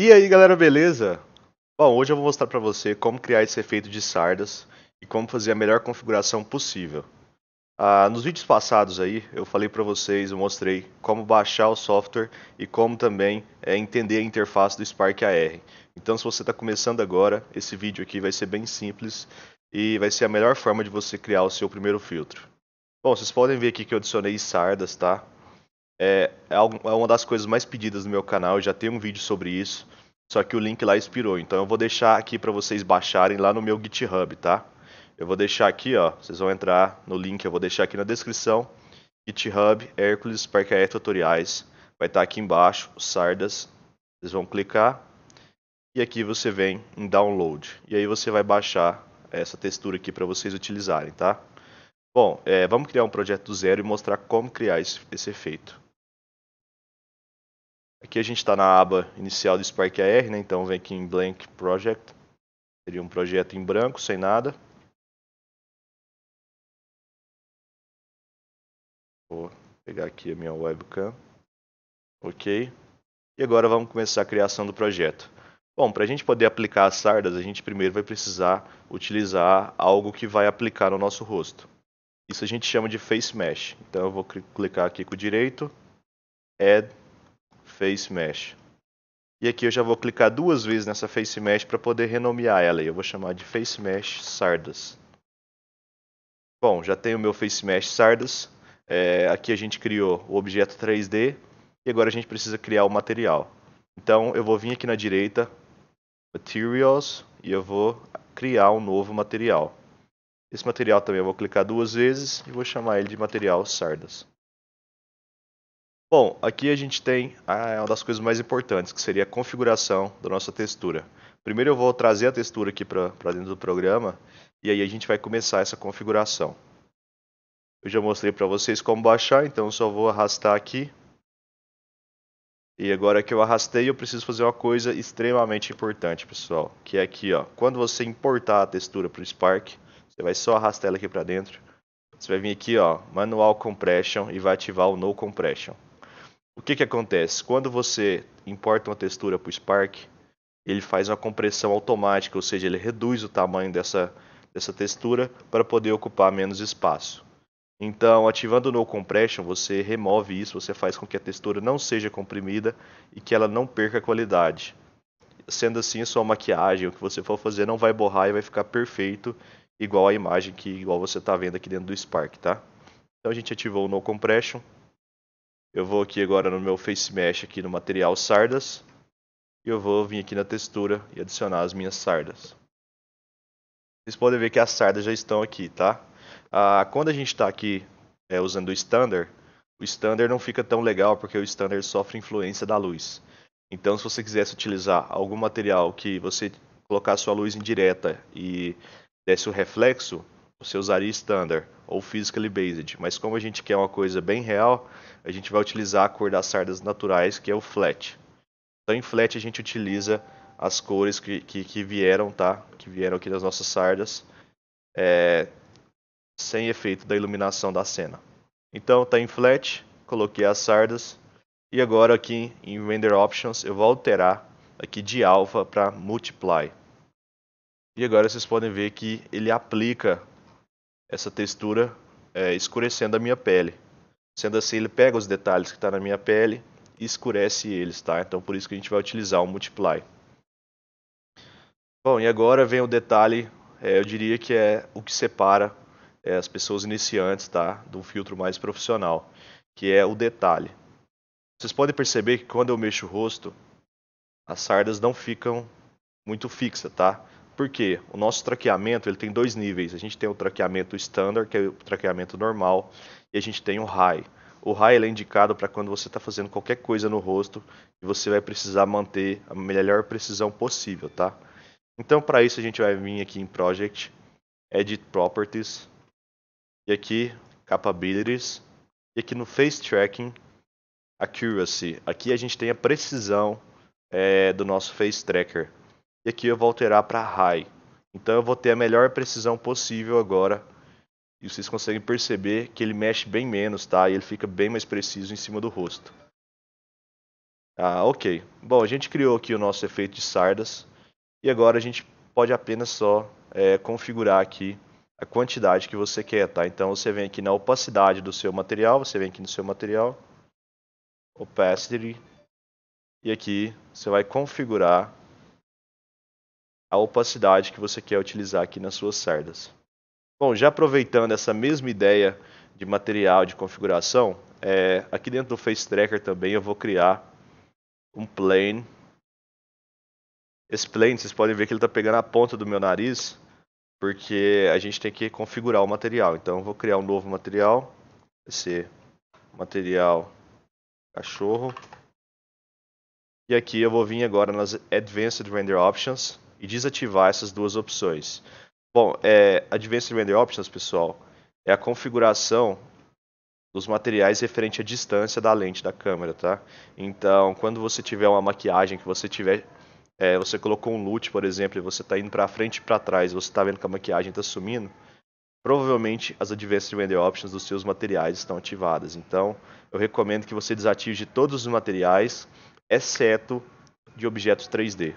E aí galera, beleza? Bom, hoje eu vou mostrar para você como criar esse efeito de sardas e como fazer a melhor configuração possível. Ah, nos vídeos passados aí eu falei para vocês, eu mostrei como baixar o software e como também é, entender a interface do Spark AR. Então se você está começando agora, esse vídeo aqui vai ser bem simples e vai ser a melhor forma de você criar o seu primeiro filtro. Bom, vocês podem ver aqui que eu adicionei sardas, tá? É, é, é uma das coisas mais pedidas no meu canal, eu já tenho um vídeo sobre isso, só que o link lá expirou, então eu vou deixar aqui para vocês baixarem lá no meu GitHub, tá? Eu vou deixar aqui, ó, vocês vão entrar no link, eu vou deixar aqui na descrição, GitHub, Hércules, Parque Tutoriais, vai estar tá aqui embaixo, Sardas, vocês vão clicar, e aqui você vem em Download, e aí você vai baixar essa textura aqui para vocês utilizarem, tá? Bom, é, vamos criar um projeto do zero e mostrar como criar esse, esse efeito. Aqui a gente está na aba inicial do Spark AR, né? então vem aqui em Blank Project. Seria um projeto em branco, sem nada. Vou pegar aqui a minha webcam. Ok. E agora vamos começar a criação do projeto. Bom, para a gente poder aplicar as sardas, a gente primeiro vai precisar utilizar algo que vai aplicar no nosso rosto. Isso a gente chama de face mesh. Então eu vou clicar aqui com o direito, add Face Mesh. E aqui eu já vou clicar duas vezes nessa Face Mesh para poder renomear ela. Eu vou chamar de Face Mesh Sardas. Bom, já tenho o meu Face Mesh Sardas. É, aqui a gente criou o objeto 3D e agora a gente precisa criar o material. Então eu vou vir aqui na direita, Materials, e eu vou criar um novo material. Esse material também eu vou clicar duas vezes e vou chamar ele de material Sardas. Bom, aqui a gente tem ah, é uma das coisas mais importantes, que seria a configuração da nossa textura. Primeiro eu vou trazer a textura aqui para dentro do programa, e aí a gente vai começar essa configuração. Eu já mostrei para vocês como baixar, então eu só vou arrastar aqui. E agora que eu arrastei, eu preciso fazer uma coisa extremamente importante, pessoal. Que é aqui, ó. Quando você importar a textura para o Spark, você vai só arrastar ela aqui para dentro. Você vai vir aqui, ó, Manual Compression e vai ativar o No Compression. O que, que acontece? Quando você importa uma textura para o Spark, ele faz uma compressão automática, ou seja, ele reduz o tamanho dessa, dessa textura para poder ocupar menos espaço. Então, ativando o No Compression, você remove isso, você faz com que a textura não seja comprimida e que ela não perca a qualidade. Sendo assim, sua maquiagem, o que você for fazer, não vai borrar e vai ficar perfeito, igual a imagem que igual você está vendo aqui dentro do Spark, tá? Então a gente ativou o No Compression. Eu vou aqui agora no meu Face Mesh, aqui no material sardas. E eu vou vir aqui na textura e adicionar as minhas sardas. Vocês podem ver que as sardas já estão aqui, tá? Ah, quando a gente está aqui é, usando o Standard, o Standard não fica tão legal porque o Standard sofre influência da luz. Então, se você quisesse utilizar algum material que você colocasse sua luz indireta e desse o reflexo, você usaria standard ou physically based, mas como a gente quer uma coisa bem real, a gente vai utilizar a cor das sardas naturais, que é o flat. Então em flat a gente utiliza as cores que, que, que vieram, tá? Que vieram aqui das nossas sardas, é, sem efeito da iluminação da cena. Então tá em flat, coloquei as sardas, e agora aqui em Render Options eu vou alterar aqui de alpha para multiply. E agora vocês podem ver que ele aplica essa textura é, escurecendo a minha pele. Sendo assim, ele pega os detalhes que está na minha pele e escurece eles, tá? Então por isso que a gente vai utilizar o Multiply. Bom, e agora vem o detalhe, é, eu diria que é o que separa é, as pessoas iniciantes, tá? De um filtro mais profissional, que é o detalhe. Vocês podem perceber que quando eu mexo o rosto, as sardas não ficam muito fixas, tá? Por quê? O nosso traqueamento ele tem dois níveis. A gente tem o traqueamento standard, que é o traqueamento normal, e a gente tem o high. O high é indicado para quando você está fazendo qualquer coisa no rosto e você vai precisar manter a melhor precisão possível, tá? Então, para isso, a gente vai vir aqui em Project, Edit Properties, e aqui Capabilities, e aqui no Face Tracking, Accuracy. Aqui a gente tem a precisão é, do nosso Face Tracker. E aqui eu vou alterar para high. Então eu vou ter a melhor precisão possível agora. E vocês conseguem perceber que ele mexe bem menos, tá? E ele fica bem mais preciso em cima do rosto. Ah, ok. Bom, a gente criou aqui o nosso efeito de sardas. E agora a gente pode apenas só é, configurar aqui a quantidade que você quer, tá? Então você vem aqui na opacidade do seu material, você vem aqui no seu material, opacity, e aqui você vai configurar a opacidade que você quer utilizar aqui nas suas cerdas. Bom, já aproveitando essa mesma ideia de material de configuração, é, aqui dentro do Face Tracker também eu vou criar um plane. Esse plane, vocês podem ver que ele está pegando a ponta do meu nariz, porque a gente tem que configurar o material. Então eu vou criar um novo material, esse ser material cachorro. E aqui eu vou vir agora nas Advanced Render Options e desativar essas duas opções. Bom, é, Advanced Render Options, pessoal, é a configuração dos materiais referente à distância da lente da câmera, tá? Então, quando você tiver uma maquiagem que você tiver, é, você colocou um loot, por exemplo, e você está indo para frente e para trás, você está vendo que a maquiagem está sumindo, provavelmente as Advanced Render Options dos seus materiais estão ativadas. Então, eu recomendo que você desative de todos os materiais, exceto de objetos 3D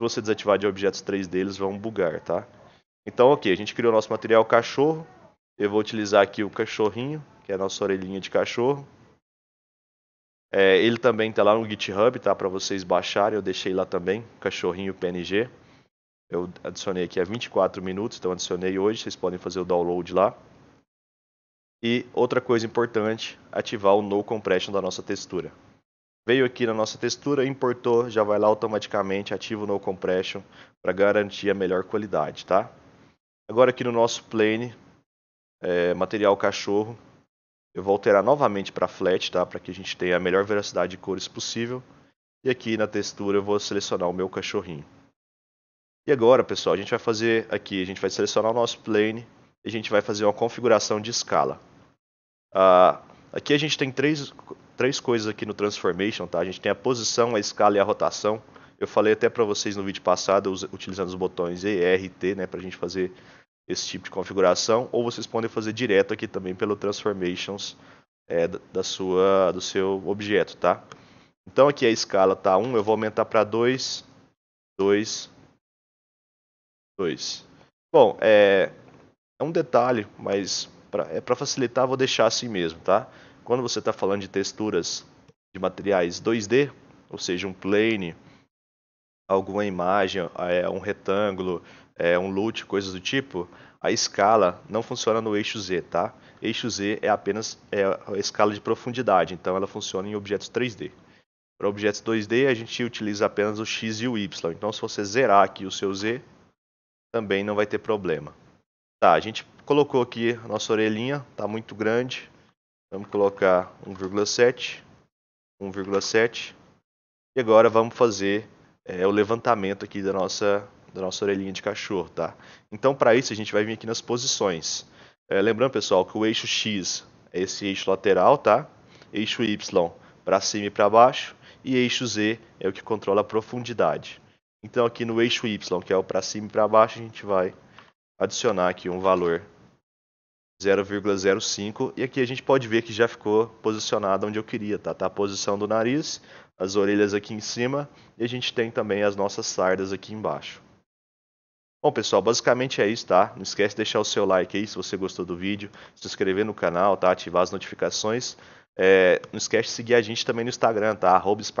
se você desativar de objetos 3 deles eles vão bugar, tá? Então, ok, a gente criou nosso material cachorro. Eu vou utilizar aqui o cachorrinho, que é a nossa orelhinha de cachorro. É, ele também está lá no GitHub, tá? Para vocês baixarem, eu deixei lá também, cachorrinho PNG. Eu adicionei aqui há 24 minutos, então adicionei hoje, vocês podem fazer o download lá. E outra coisa importante, ativar o No Compression da nossa textura veio aqui na nossa textura, importou, já vai lá automaticamente, ativa o No Compression para garantir a melhor qualidade, tá? Agora aqui no nosso plane, é, material cachorro, eu vou alterar novamente para flat, tá? Para que a gente tenha a melhor velocidade de cores possível. E aqui na textura eu vou selecionar o meu cachorrinho. E agora, pessoal, a gente vai fazer aqui, a gente vai selecionar o nosso plane e a gente vai fazer uma configuração de escala. Ah, aqui a gente tem três três coisas aqui no Transformation, tá? A gente tem a posição, a escala e a rotação. Eu falei até para vocês no vídeo passado, utilizando os botões E, R T, né, para a gente fazer esse tipo de configuração, ou vocês podem fazer direto aqui também pelo Transformations é, da sua, do seu objeto, tá? Então aqui a escala tá 1, eu vou aumentar para 2, 2, 2. Bom, é, é um detalhe, mas pra, é para facilitar, vou deixar assim mesmo, tá? quando você está falando de texturas de materiais 2D, ou seja, um plane, alguma imagem, é, um retângulo, é, um loot, coisas do tipo, a escala não funciona no eixo Z, tá? Eixo Z é apenas é a escala de profundidade, então ela funciona em objetos 3D. Para objetos 2D, a gente utiliza apenas o X e o Y. Então, se você zerar aqui o seu Z, também não vai ter problema. Tá, a gente colocou aqui a nossa orelhinha, tá muito grande. Vamos colocar 1,7, 1,7. E agora vamos fazer é, o levantamento aqui da nossa, da nossa orelhinha de cachorro, tá? Então, para isso, a gente vai vir aqui nas posições. É, lembrando, pessoal, que o eixo X é esse eixo lateral, tá? Eixo Y para cima e para baixo. E eixo Z é o que controla a profundidade. Então, aqui no eixo Y, que é o para cima e para baixo, a gente vai adicionar aqui um valor 0,05 e aqui a gente pode ver que já ficou posicionada onde eu queria, tá? tá? a posição do nariz, as orelhas aqui em cima e a gente tem também as nossas sardas aqui embaixo. Bom pessoal, basicamente é isso, tá? Não esquece de deixar o seu like aí se você gostou do vídeo, se inscrever no canal, tá? Ativar as notificações. É, não esquece de seguir a gente também no Instagram, tá? Arroba Se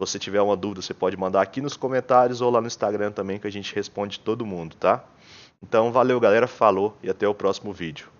você tiver uma dúvida, você pode mandar aqui nos comentários ou lá no Instagram também que a gente responde todo mundo, tá? Então valeu galera, falou e até o próximo vídeo.